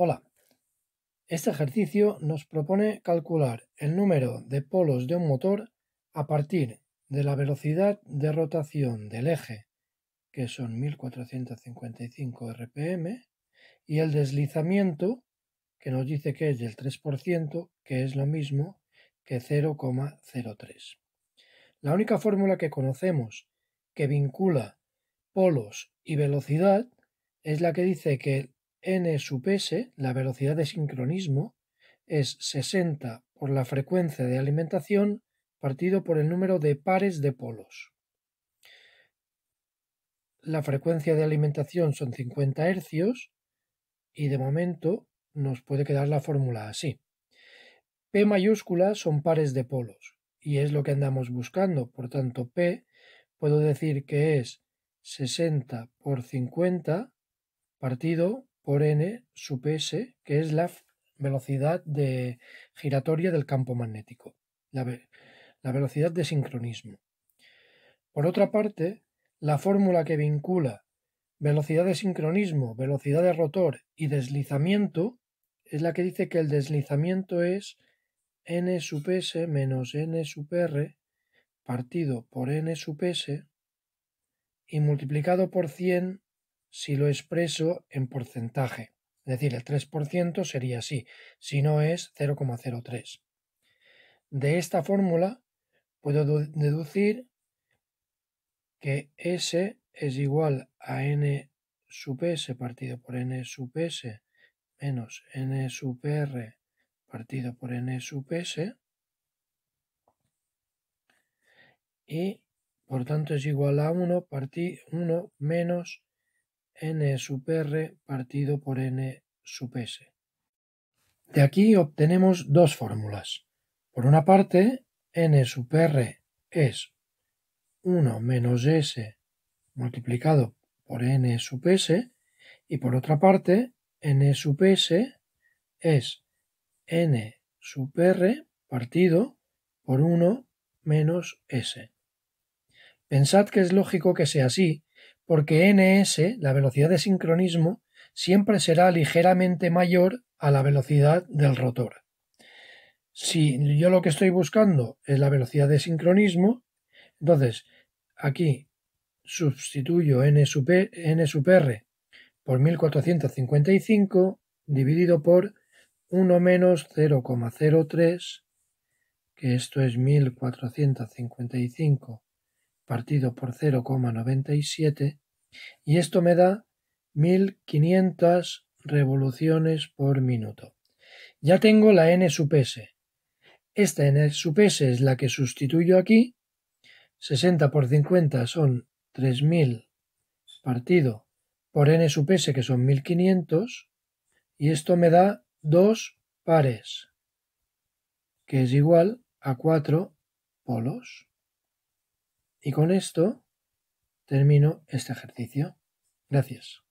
Hola. Este ejercicio nos propone calcular el número de polos de un motor a partir de la velocidad de rotación del eje, que son 1455 rpm, y el deslizamiento, que nos dice que es del 3%, que es lo mismo que 0,03. La única fórmula que conocemos que vincula polos y velocidad es la que dice que n sub s, la velocidad de sincronismo, es 60 por la frecuencia de alimentación partido por el número de pares de polos. La frecuencia de alimentación son 50 hercios y de momento nos puede quedar la fórmula así. P mayúscula son pares de polos y es lo que andamos buscando, por tanto P puedo decir que es 60 por 50 partido por n sub s, que es la velocidad de giratoria del campo magnético, la, velocidad de sincronismo. Por otra parte, la fórmula que vincula velocidad de sincronismo, velocidad de rotor y deslizamiento es la que dice que el deslizamiento es n sub s menos n sub r partido por n sub s y multiplicado por 100 si lo expreso en porcentaje. Es decir, el 3% sería así, si no es 0,03. De esta fórmula puedo deducir que S es igual a N sub S partido por N sub S menos N sub R partido por N sub S y por tanto es igual a 1, 1 menos n sub r partido por n sub s. De aquí obtenemos dos fórmulas. Por una parte, n sub r es 1 menos s multiplicado por n sub s y por otra parte, n sub s es n sub r partido por 1 menos s. Pensad que es lógico que sea así, porque ns, la velocidad de sincronismo, siempre será ligeramente mayor a la velocidad del rotor. Si yo lo que estoy buscando es la velocidad de sincronismo, entonces aquí sustituyo n e, n r por 1455 dividido por 1 menos 0,03, que esto es 1455 partido por 0,97 y esto me da 1500 revoluciones por minuto. Ya tengo la N sub Esta N sub S es la que sustituyo aquí. 60 por 50 son 3000 partido por N sub que son 1500 y esto me da 2 pares que es igual a 4 polos. Y con esto termino este ejercicio. Gracias.